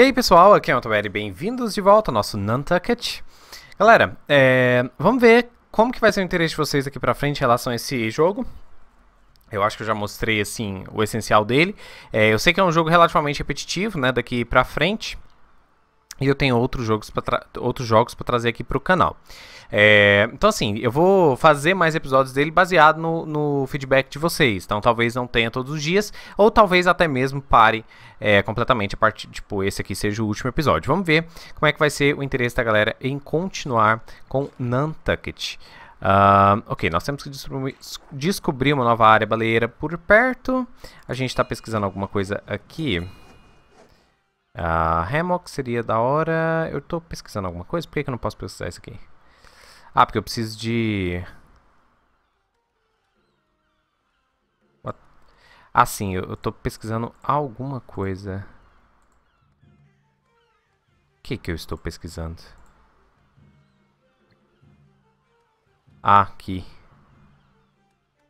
E aí pessoal, aqui é o Antoberi, bem-vindos de volta ao nosso Nantucket. Galera, é... vamos ver como que vai ser o interesse de vocês aqui pra frente em relação a esse jogo. Eu acho que eu já mostrei, assim, o essencial dele. É, eu sei que é um jogo relativamente repetitivo, né, daqui pra frente. E eu tenho outros jogos para outros jogos para trazer aqui para o canal. É, então assim, eu vou fazer mais episódios dele baseado no, no, feedback de vocês. Então talvez não tenha todos os dias, ou talvez até mesmo pare é, completamente a partir, tipo, esse aqui seja o último episódio. Vamos ver como é que vai ser o interesse da galera em continuar com Nantucket. Uh, ok, nós temos que descobrir uma nova área baleeira por perto. A gente está pesquisando alguma coisa aqui. A uh, Hammock seria da hora... Eu estou pesquisando alguma coisa? Por que, que eu não posso pesquisar isso aqui? Ah, porque eu preciso de... What? Ah, sim, eu, estou pesquisando alguma coisa. O que que eu estou pesquisando? Ah, aqui.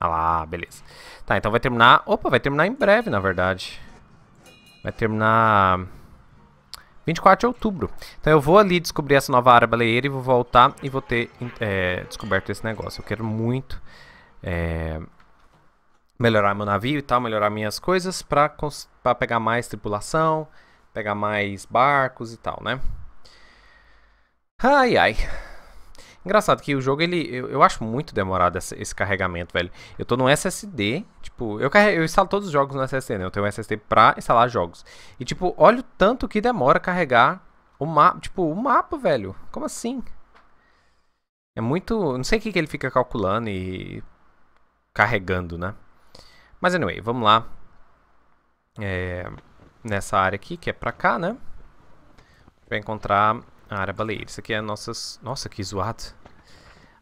Ah lá, beleza. Tá, então vai terminar... Opa, vai terminar em breve, na verdade. Vai terminar... 24 de outubro. Então eu vou ali descobrir essa nova área baleeira e vou voltar e vou ter é, descoberto esse negócio. Eu quero muito é, melhorar meu navio e tal, melhorar minhas coisas para pegar mais tripulação, pegar mais barcos e tal, né? Ai, ai. Engraçado que o jogo, ele. Eu, eu acho muito demorado esse, esse, carregamento, velho. Eu tô no SSD, tipo, eu, eu instalo todos os jogos no SSD, né? Eu tenho um SSD pra instalar jogos. E, tipo, olha o tanto que demora carregar o mapa. Tipo, o mapa, velho. Como assim? É muito. Não sei o que, que ele fica calculando e. carregando, né? Mas anyway, vamos lá. É, nessa área aqui, que é pra cá, né? Vai encontrar ah, era baleia. Isso aqui é nossas... Nossa, que zoado.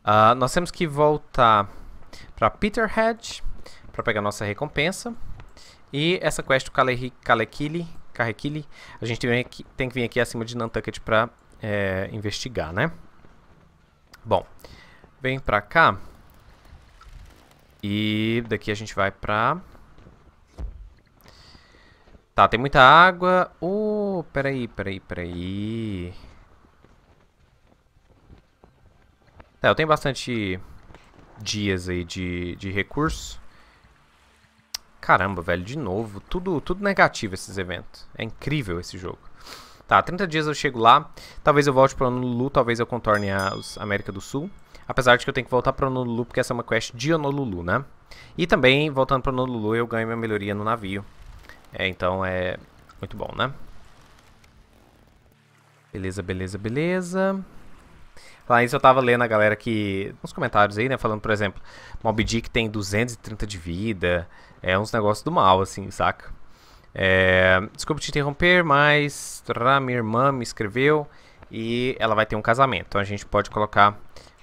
Uh, nós temos que voltar para Peterhead para pegar nossa recompensa. E essa quest do Kale Kalekili, a gente tem, aqui, tem que vir aqui acima de Nantucket para é, investigar, né? Bom, vem pra cá. E daqui a gente vai pra... Tá, tem muita água. Oh, peraí, peraí, peraí. Tá, eu tenho bastante dias aí de, de recurso. Caramba, velho, de novo. Tudo, tudo negativo esses eventos. É incrível esse jogo. Tá, 30 dias eu chego lá. Talvez eu volte para Honolulu, talvez eu contorne a América do Sul. Apesar de que eu tenho que voltar para Honolulu, porque essa é uma quest de Honolulu, né? E também, voltando para Honolulu, eu ganho minha melhoria no navio. É, então é muito bom, né? Beleza, beleza, beleza. Lá eu tava lendo a galera que. nos comentários aí, né? Falando, por exemplo, Mob Dick tem 230 de vida. É uns negócios do mal, assim, saca? É, desculpa te interromper, mas. Trá, minha irmã me escreveu e ela vai ter um casamento. Então a gente pode colocar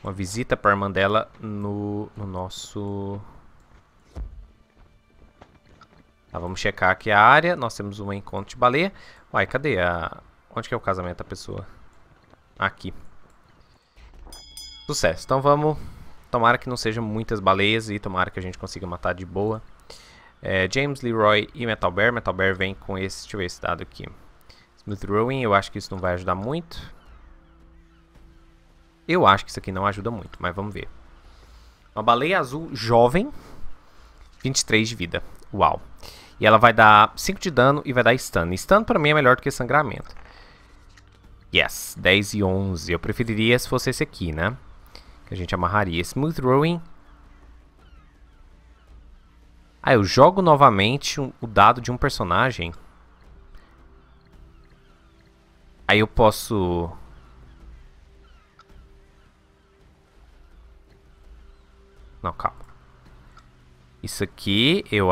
uma visita pra irmã dela no, no nosso. Tá, vamos checar aqui a área. Nós temos um encontro de baleia. Uai, cadê a. Onde que é o casamento da pessoa? Aqui. Sucesso. Então vamos. Tomara que não sejam muitas baleias e tomara que a gente consiga matar de boa. É, James, Leroy e Metal Bear. Metal Bear vem com esse. Deixa eu ver esse dado aqui. Smooth Rowing, eu acho que isso não vai ajudar muito. Eu acho que isso aqui não ajuda muito, mas vamos ver. Uma baleia azul jovem, 23 de vida. Uau. E ela vai dar 5 de dano e vai dar stun. Stun pra mim é melhor do que sangramento. Yes, 10 e 11. Eu preferiria se fosse esse aqui, né? que a gente amarraria. Smooth Rowing. Ah, eu jogo novamente o dado de um personagem. Aí eu posso... Não, calma. Isso aqui, eu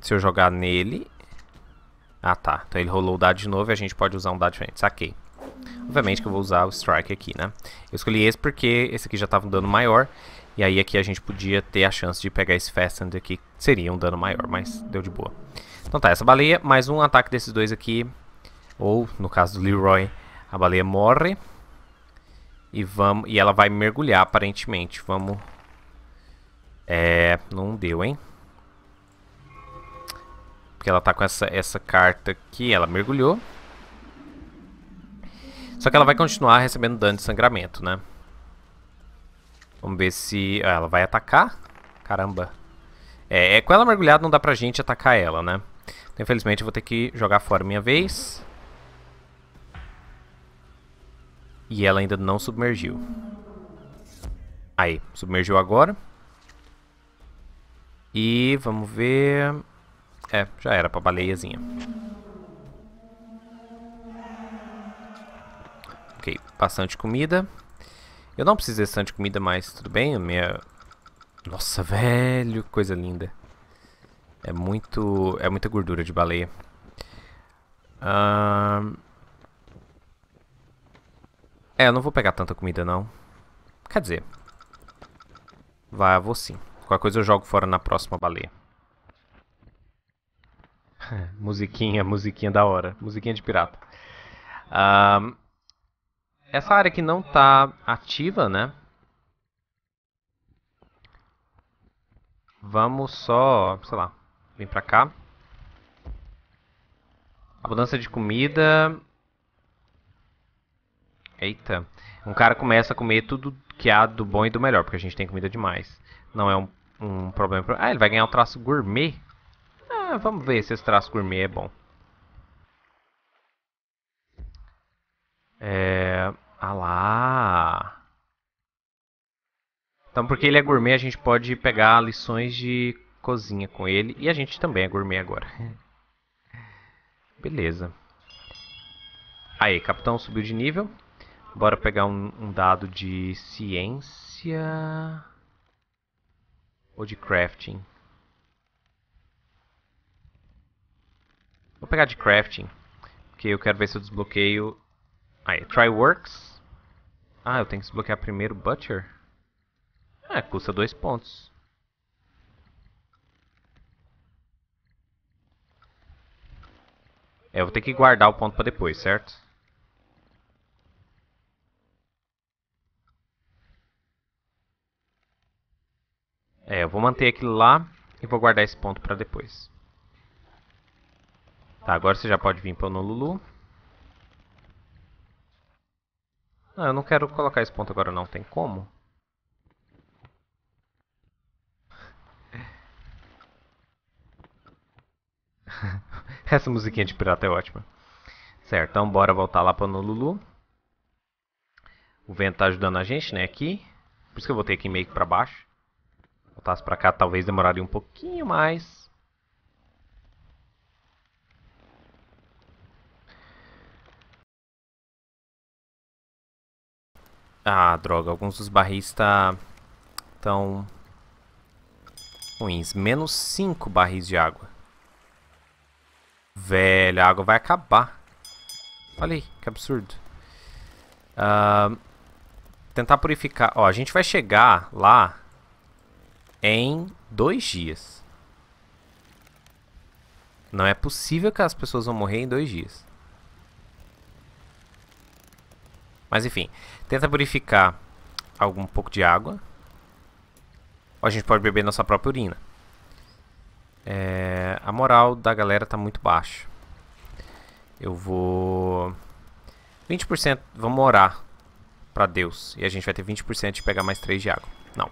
se eu jogar nele... Ah, tá. Então ele rolou o dado de novo e a gente pode usar um dado diferente. Saquei. Obviamente que eu vou usar o strike aqui, né? Eu escolhi esse porque esse aqui já estava um dano maior. E aí aqui a gente podia ter a chance de pegar esse Fastened aqui, seria um dano maior, mas deu de boa. Então tá, essa baleia, mais um ataque desses dois aqui. Ou, no caso do Leroy, a baleia morre. E, vamos, e ela vai mergulhar, aparentemente. Vamos... É... Não deu, hein? Porque ela tá com essa, essa carta aqui, ela mergulhou. Só que ela vai continuar recebendo dano de sangramento, né? Vamos ver se... Ah, ela vai atacar? Caramba. É, é, com ela mergulhada não dá pra gente atacar ela, né? Então, infelizmente eu vou ter que jogar fora minha vez. E ela ainda não submergiu. Aí, submergiu agora. E vamos ver... É, já era pra baleiazinha. bastante comida. Eu não preciso de tanto comida mais, tudo bem? minha... Nossa, velho, coisa linda. É muito... é muita gordura de baleia. Ahn... É, eu não vou pegar tanta comida, não. Quer dizer... Vai, vou sim. Qualquer coisa eu jogo fora na próxima baleia. musiquinha, musiquinha da hora. Musiquinha de pirata. Um, essa área que não está ativa, né? Vamos só, sei lá, vir para cá. Abundância de comida. Eita. Um cara começa a comer tudo que há do bom e do melhor, porque a gente tem comida demais. Não é um, um problema. Ah, ele vai ganhar um traço gourmet? Ah, vamos ver se esse traço gourmet é bom. É. Ah lá. Então, porque ele é gourmet, a gente pode pegar lições de cozinha com ele. E a gente também é gourmet agora. Beleza. Aí, capitão subiu de nível. Bora pegar um, um dado de ciência. Ou de crafting? Vou pegar de crafting. Porque eu quero ver se eu desbloqueio Aí, try works. Ah, eu tenho que desbloquear primeiro Butcher? Ah, custa dois pontos. É, eu vou ter que guardar o ponto pra depois, certo? É, eu vou manter aquilo lá e vou guardar esse ponto pra depois. Tá, agora você já pode vir pro no Lulu. Ah, eu não quero colocar esse ponto agora não, tem como? Essa musiquinha de pirata é ótima. Certo, então bora voltar lá para o Lulu. O vento tá ajudando a gente, né, aqui. Por isso que eu voltei aqui meio que para baixo. Voltasse para cá, talvez demoraria um pouquinho mais. Ah, droga. Alguns dos barris tá... tão... ruins. Menos 5 barris de água. Velho, a água vai acabar. Falei, que absurdo. Uh, tentar purificar. Ó, a gente vai chegar lá em dois dias. Não é possível que as pessoas vão morrer em dois dias. Mas enfim, tenta purificar algum pouco de água. Ou a gente pode beber nossa própria urina. É, a moral da galera tá muito baixa. Eu vou... 20%, vamos orar para Deus. E a gente vai ter 20% de pegar mais 3 de água. Não.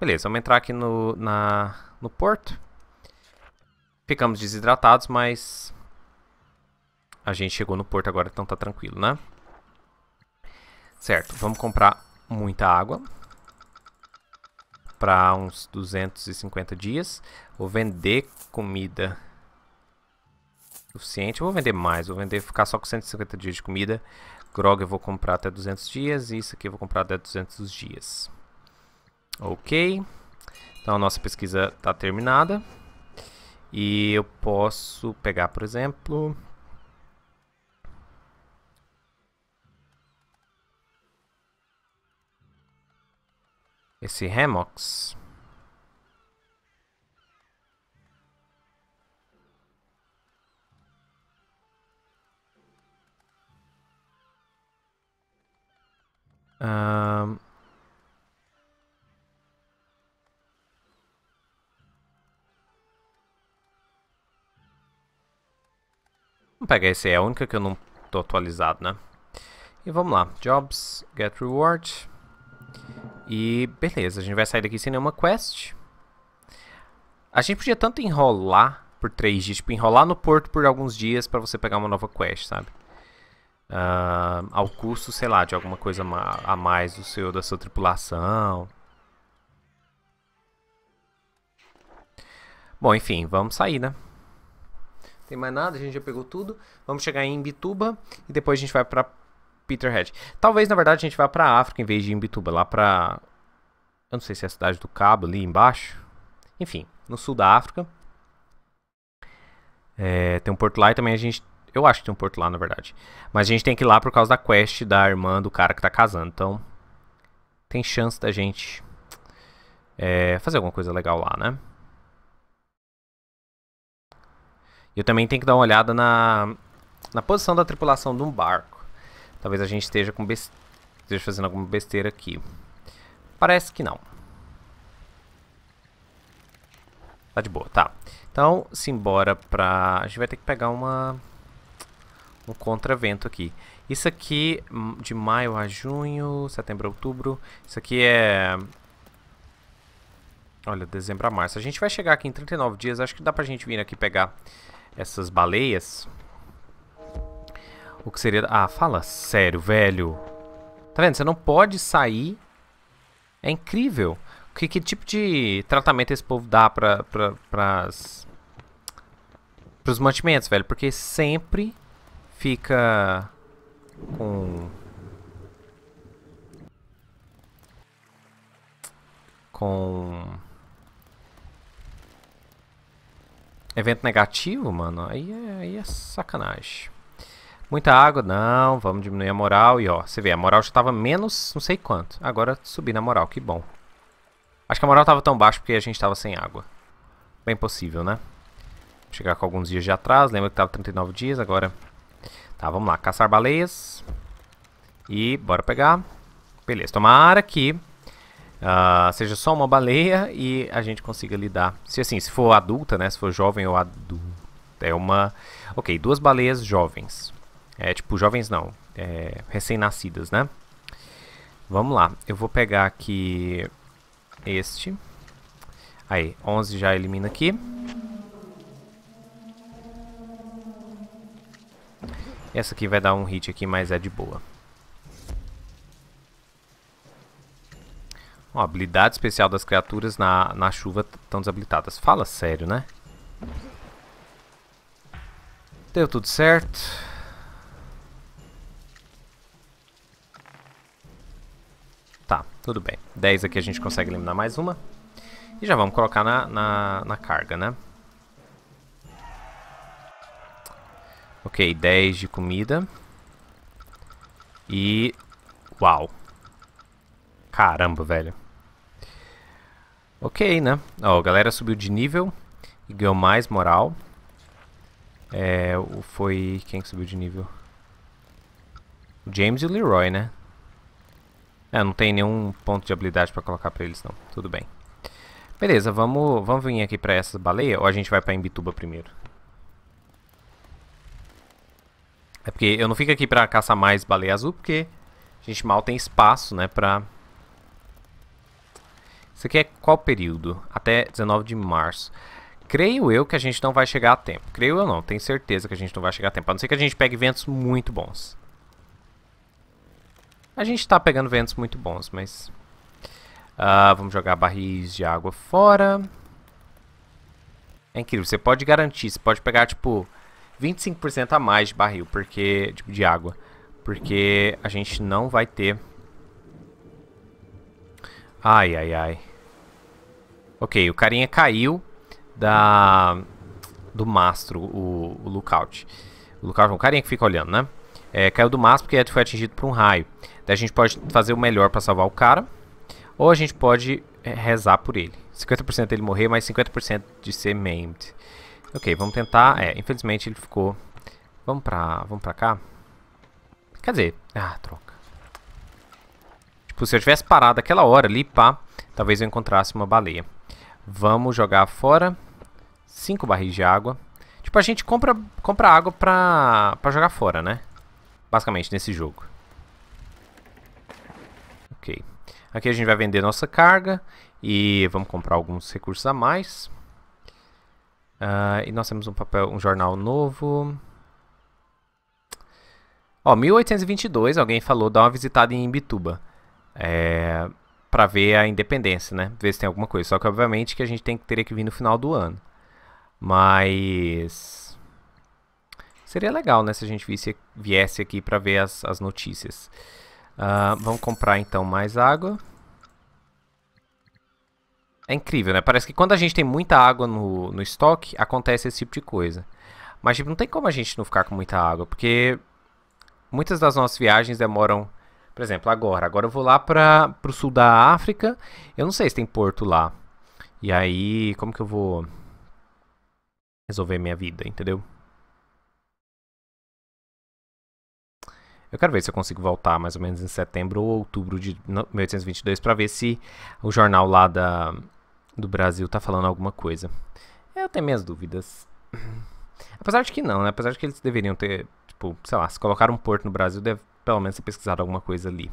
Beleza, vamos entrar aqui no, na, no porto. Ficamos desidratados, mas... A gente chegou no porto agora, então tá tranquilo, né? Certo, vamos comprar muita água para uns 250 dias. Vou vender comida suficiente. vou vender mais, vou vender ficar só com 150 dias de comida. Grog eu vou comprar até 200 dias e isso aqui eu vou comprar até 200 dias. Ok. Então a nossa pesquisa está terminada. E eu posso pegar, por exemplo... Esse Remox. Um... Vamos pegar esse, é a única que eu não tô atualizado, né? E vamos lá, jobs, get reward. E beleza, a gente vai sair daqui sem nenhuma quest. A gente podia tanto enrolar por três dias, tipo, enrolar no porto por alguns dias para você pegar uma nova quest, sabe? Uh, ao custo, sei lá, de alguma coisa a mais do seu, da sua tripulação. Bom, enfim, vamos sair, né? Tem mais nada, a gente já pegou tudo. Vamos chegar em Bituba e depois a gente vai para Peterhead. Talvez, na verdade, a gente vá pra África em vez de Imbituba, lá pra... Eu não sei se é a cidade do Cabo, ali embaixo. Enfim, no sul da África. É, tem um porto lá e também a gente... Eu acho que tem um porto lá, na verdade. Mas a gente tem que ir lá por causa da quest da irmã do cara que tá casando. Então, tem chance da gente é, fazer alguma coisa legal lá, né? Eu também tenho que dar uma olhada na, na posição da tripulação de um barco. Talvez a gente esteja, com esteja fazendo alguma besteira aqui. Parece que não. Tá de boa, tá. Então, simbora pra... A gente vai ter que pegar uma... Um contravento aqui. Isso aqui, hum, de maio a junho, setembro a outubro. Isso aqui é... Olha, dezembro a março. A gente vai chegar aqui em 39 dias. Acho que dá pra gente vir aqui pegar essas baleias. O que seria... Ah, fala sério, velho. Tá vendo? Você não pode sair. É incrível. Que, que tipo de tratamento esse povo dá pra, pra, pras... Pros mantimentos, velho. Porque sempre fica com... Com... Evento negativo, mano, aí é, aí é sacanagem. Muita água? Não, vamos diminuir a moral. E ó, você vê, a moral já estava menos não sei quanto. Agora subi na moral, que bom. Acho que a moral estava tão baixa porque a gente estava sem água. Bem possível, né? Vou chegar com alguns dias de atraso. Lembra que estava 39 dias, agora... Tá, vamos lá. Caçar baleias. E bora pegar. Beleza, tomara que uh, seja só uma baleia e a gente consiga lidar. Se assim, se for adulta, né? Se for jovem ou adulta. É uma... Ok, duas baleias jovens. É, tipo, jovens não, é, recém-nascidas, né? Vamos lá, eu vou pegar aqui este. Aí, 11 já elimina aqui. Essa aqui vai dar um hit aqui, mas é de boa. Ó, habilidade especial das criaturas na, na chuva estão desabilitadas. Fala sério, né? Deu tudo certo. Tudo bem. 10 aqui a gente consegue eliminar mais uma. E já vamos colocar na, na, na carga, né? Ok, 10 de comida. E... Uau! Caramba, velho. Ok, né? Ó, a galera subiu de nível e ganhou mais moral. É, foi... quem que subiu de nível? O James e o Leroy, né? É, não tem nenhum ponto de habilidade para colocar para eles não. Tudo bem. Beleza, vamos, vamos vir aqui para essa baleia ou a gente vai para Imbituba primeiro? É porque eu não fico aqui para caçar mais baleia azul porque a gente mal tem espaço, né, Pra Isso aqui é qual período? Até 19 de março. Creio eu que a gente não vai chegar a tempo. Creio eu não, tenho certeza que a gente não vai chegar a tempo. A não ser que a gente pegue ventos muito bons. A gente tá pegando ventos muito bons, mas... Uh, vamos jogar barris de água fora. É incrível, você pode garantir, você pode pegar, tipo, 25% a mais de barril, porque... Tipo, de água. Porque a gente não vai ter... Ai, ai, ai. Ok, o carinha caiu da... Do mastro, o, o lookout. O lookout é um carinha que fica olhando, né? É, caiu do mastro porque foi atingido por um raio. Daí a gente pode fazer o melhor para salvar o cara. Ou a gente pode é, rezar por ele. 50% dele morrer, mais 50% de ser maimed. Ok, vamos tentar. É, infelizmente ele ficou... Vamos pra, vamos pra cá? Quer dizer... Ah, troca. Tipo, se eu tivesse parado aquela hora ali, pá, talvez eu encontrasse uma baleia. Vamos jogar fora. 5 barris de água. Tipo, a gente compra, compra água pra, pra jogar fora, né? basicamente nesse jogo. Ok. Aqui a gente vai vender nossa carga e vamos comprar alguns recursos a mais. Uh, e nós temos um papel, um jornal novo. Ó, 1822, alguém falou, dá uma visitada em Imbituba. É, para ver a independência, né? Ver se tem alguma coisa. Só que obviamente que a gente tem que ter que vir no final do ano. Mas Seria legal, né, se a gente visse, viesse aqui para ver as, as notícias. Uh, vamos comprar então mais água. É incrível, né? Parece que quando a gente tem muita água no, no estoque, acontece esse tipo de coisa. Mas tipo, não tem como a gente não ficar com muita água, porque muitas das nossas viagens demoram, por exemplo, agora. Agora eu vou lá para o sul da África, eu não sei se tem porto lá. E aí, como que eu vou resolver minha vida, entendeu? Eu quero ver se eu consigo voltar mais ou menos em setembro ou outubro de 1822 para ver se o jornal lá da, do Brasil tá falando alguma coisa. Eu tenho minhas dúvidas. Apesar de que não, né? Apesar de que eles deveriam ter, tipo, sei lá, se colocar um porto no Brasil, deve pelo menos ter pesquisado alguma coisa ali.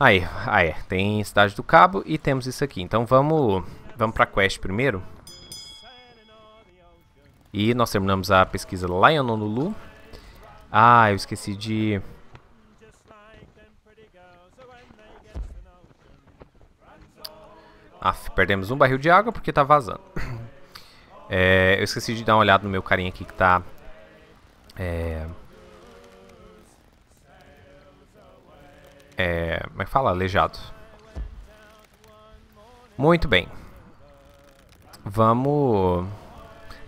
Aí, aí, ah, é. tem Cidade do Cabo e temos isso aqui. Então vamos, vamos pra quest primeiro. E nós terminamos a pesquisa lá em Honolulu. Ah, eu esqueci de... Ah, perdemos um barril de água porque tá vazando. É, eu esqueci de dar uma olhada no meu carinha aqui que tá... É... É... Como é que fala? Aleijado. Muito bem. Vamos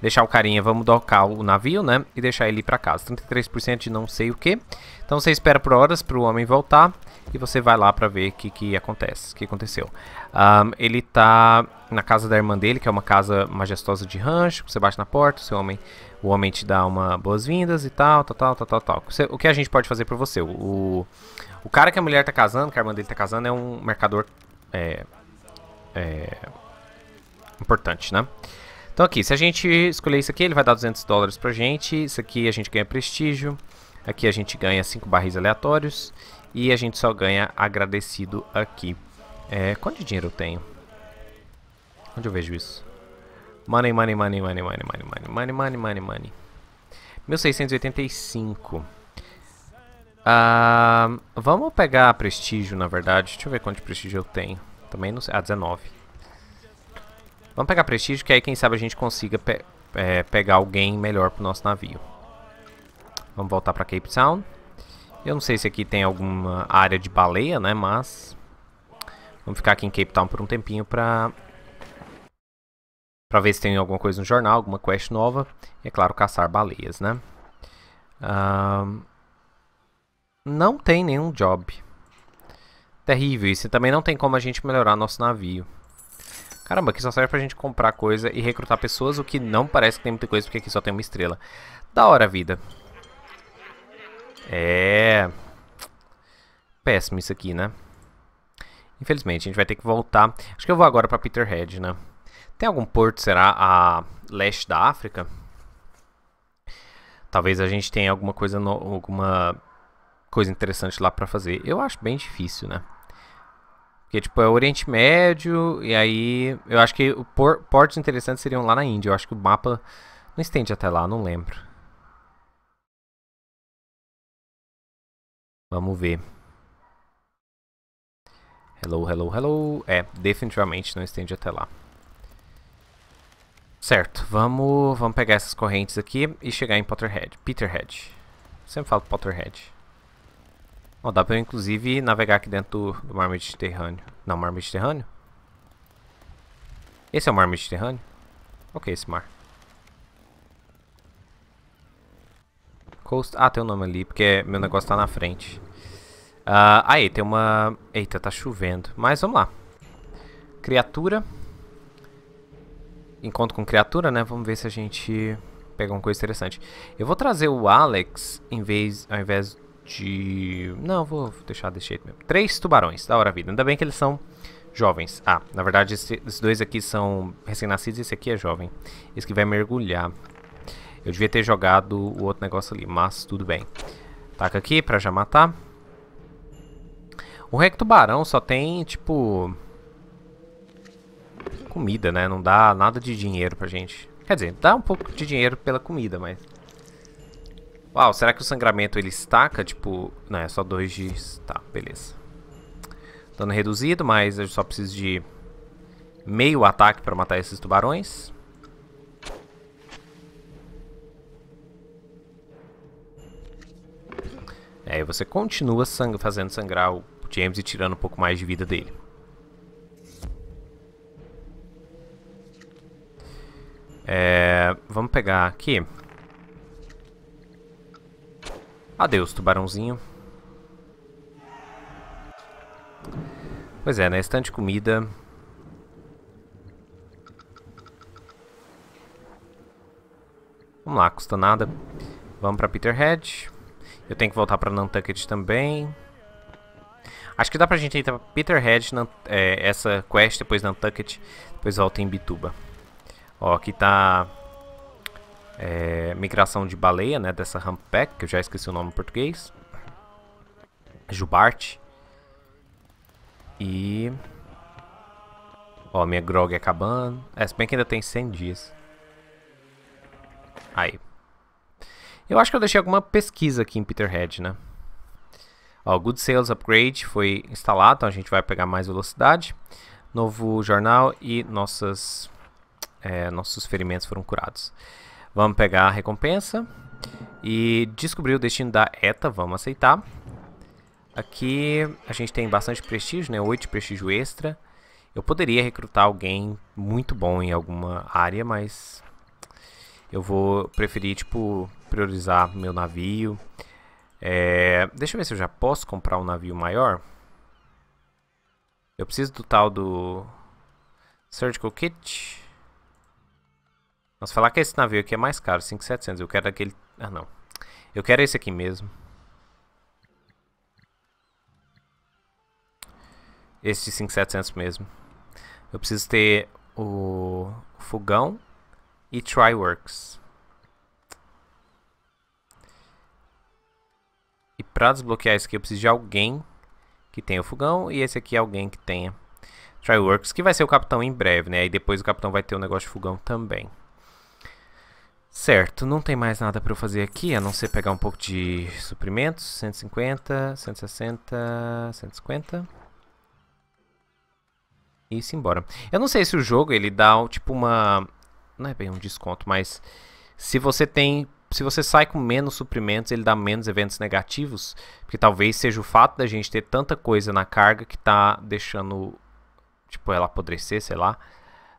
deixar o carinha, vamos docar o navio, né? E deixar ele ir pra casa. 33% de não sei o que. Então você espera por horas pro homem voltar e você vai lá pra ver o que, que acontece, o que aconteceu. Um, ele tá na casa da irmã dele, que é uma casa majestosa de rancho, você bate na porta, o seu homem, o homem te dá uma boas-vindas e tal, tal, tal, tal, tal, tal. O que a gente pode fazer por você? O, o cara que a mulher tá casando, que a irmã dele tá casando, é um mercador... É, é, importante, né? Então aqui, se a gente escolher isso aqui, ele vai dar 200 dólares pra gente. Isso aqui a gente ganha prestígio. Aqui a gente ganha 5 barris aleatórios. E a gente só ganha agradecido aqui. É, quanto de dinheiro eu tenho? Onde eu vejo isso? Money, money, money, money, money, money, money, money, money, money, money. 1685. Ah, vamos pegar prestígio, na verdade. Deixa eu ver quanto de prestígio eu tenho. Também não sei. Ah, 19. Vamos pegar prestígio, que aí quem sabe a gente consiga pe é, pegar alguém melhor pro nosso navio. Vamos voltar pra Cape Town. Eu não sei se aqui tem alguma área de baleia, né? Mas... Vamos ficar aqui em Cape Town por um tempinho pra... Pra ver se tem alguma coisa no jornal, alguma quest nova. E, é claro, caçar baleias, né? Não tem nenhum job. Terrível. E também não tem como a gente melhorar nosso navio. Caramba, aqui só serve pra gente comprar coisa e recrutar pessoas, o que não parece que tem muita coisa, porque aqui só tem uma estrela. Da hora a vida. É... Péssimo isso aqui, né? Infelizmente, a gente vai ter que voltar. Acho que eu vou agora pra Peterhead, né? Tem algum porto, será, a leste da África? Talvez a gente tenha alguma coisa, no... alguma coisa interessante lá pra fazer. Eu acho bem difícil, né? Porque, tipo, é Oriente Médio, e aí eu acho que por, portos interessantes seriam lá na Índia. Eu acho que o mapa não estende até lá, não lembro. Vamos ver. Hello, hello, hello. É, definitivamente não estende até lá. Certo, vamos, vamos pegar essas correntes aqui e chegar em Potterhead. Peterhead. sempre falo Potterhead. Ó, dá pra eu inclusive navegar aqui dentro do, do mar Mediterrâneo. Não, mar Mediterrâneo? Esse é o mar Mediterrâneo? Ok, é esse mar. Coast... Ah, tem o um nome ali, porque meu negócio tá na frente. Uh, aí, tem uma... Eita, tá chovendo. Mas vamos lá. Criatura. Encontro com criatura, né? Vamos ver se a gente pega uma coisa interessante. Eu vou trazer o Alex em vez, ao invés de... Não, vou deixar desse jeito mesmo. Três tubarões, da hora vida. Ainda bem que eles são jovens. Ah, na verdade, esses dois aqui são recém-nascidos e esse aqui é jovem. Esse que vai mergulhar. Eu devia ter jogado o outro negócio ali, mas tudo bem. Taca aqui pra já matar. O tubarão só tem, tipo... Comida, né? Não dá nada de dinheiro pra gente. Quer dizer, dá um pouco de dinheiro pela comida, mas... Uau, será que o sangramento ele estaca? Tipo, não, é só 2 de... Tá, beleza. Dano reduzido, mas eu só preciso de meio ataque para matar esses tubarões. É, e você continua sang fazendo sangrar o James e tirando um pouco mais de vida dele. É, vamos pegar aqui. Adeus, tubarãozinho. Pois é, na né? estante comida... Vamos lá, custa nada. Vamos pra Peterhead. Eu tenho que voltar pra Nantucket também. Acho que dá pra gente ir pra Peterhead, é, essa quest, depois Nantucket, depois volta em Bituba. Ó, aqui tá é, migração de baleia, né, dessa humpback, que eu já esqueci o nome em português, jubarte, e... Ó, minha grog é acabando. É, se bem que ainda tem 100 dias. Aí. Eu acho que eu deixei alguma pesquisa aqui em Peterhead, né? Ó, Good Sales Upgrade foi instalado, então a gente vai pegar mais velocidade. Novo jornal e nossas, é, nossos ferimentos foram curados. Vamos pegar a recompensa. E descobrir o destino da ETA, vamos aceitar. Aqui a gente tem bastante prestígio, né? 8 prestígio extra. Eu poderia recrutar alguém muito bom em alguma área, mas eu vou preferir, tipo, priorizar meu navio. É... Deixa eu ver se eu já posso comprar um navio maior. Eu preciso do tal do Surgical Kit. Mas falar que esse navio aqui é mais caro, 5.700. Eu quero aquele... Ah, não. Eu quero esse aqui mesmo. Esse de 5.700 mesmo. Eu preciso ter o fogão e Tryworks. E para desbloquear isso aqui eu preciso de alguém que tenha o fogão e esse aqui é alguém que tenha Tryworks, que vai ser o capitão em breve, né? E depois o capitão vai ter o um negócio de fogão também. Certo, não tem mais nada para eu fazer aqui, a não ser pegar um pouco de suprimentos. 150, 160, 150. E se embora. Eu não sei se o jogo ele dá tipo uma... Não é bem um desconto, mas... Se você tem se você sai com menos suprimentos, ele dá menos eventos negativos, porque talvez seja o fato da gente ter tanta coisa na carga que tá deixando, tipo, ela apodrecer, sei lá.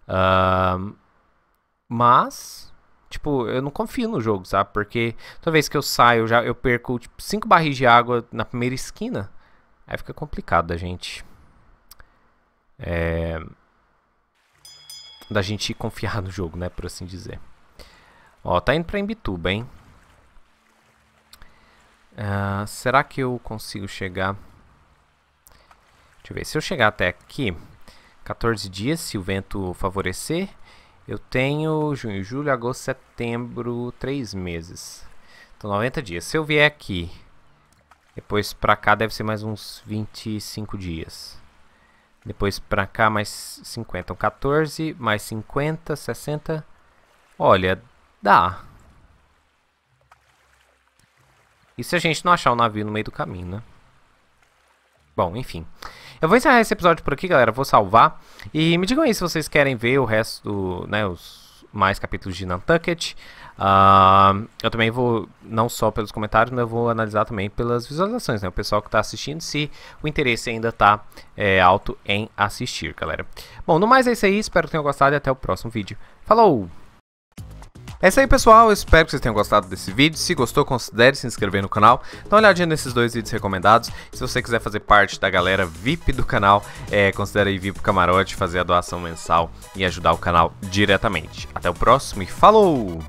Uh, mas, tipo, eu não confio no jogo, sabe? Porque toda vez que eu saio, eu já eu perco tipo, cinco barris de água na primeira esquina. Aí fica complicado da gente. É, da gente confiar no jogo, né? Por assim dizer. Ó, tá indo pra Imbituba, hein? Uh, será que eu consigo chegar? Deixa eu ver. Se eu chegar até aqui, 14 dias, se o vento favorecer, eu tenho junho, julho, agosto, setembro, três meses. Então 90 dias. Se eu vier aqui, depois pra cá deve ser mais uns 25 dias. Depois pra cá mais 50. Então 14, mais 50, 60. Olha, dá. E se a gente não achar o navio no meio do caminho, né? Bom, enfim. Eu vou encerrar esse episódio por aqui, galera. Vou salvar. E me digam aí se vocês querem ver o resto, né, os mais capítulos de Nantucket. Uh, eu também vou, não só pelos comentários, mas eu vou analisar também pelas visualizações, né? O pessoal que está assistindo, se o interesse ainda está é, alto em assistir, galera. Bom, no mais é isso aí. Espero que tenham gostado e até o próximo vídeo. Falou! É isso aí pessoal, eu espero que vocês tenham gostado desse vídeo, se gostou considere se inscrever no canal, dá uma olhadinha nesses dois vídeos recomendados, se você quiser fazer parte da galera VIP do canal, é, considere vir pro camarote, fazer a doação mensal e ajudar o canal diretamente. Até o próximo e falou!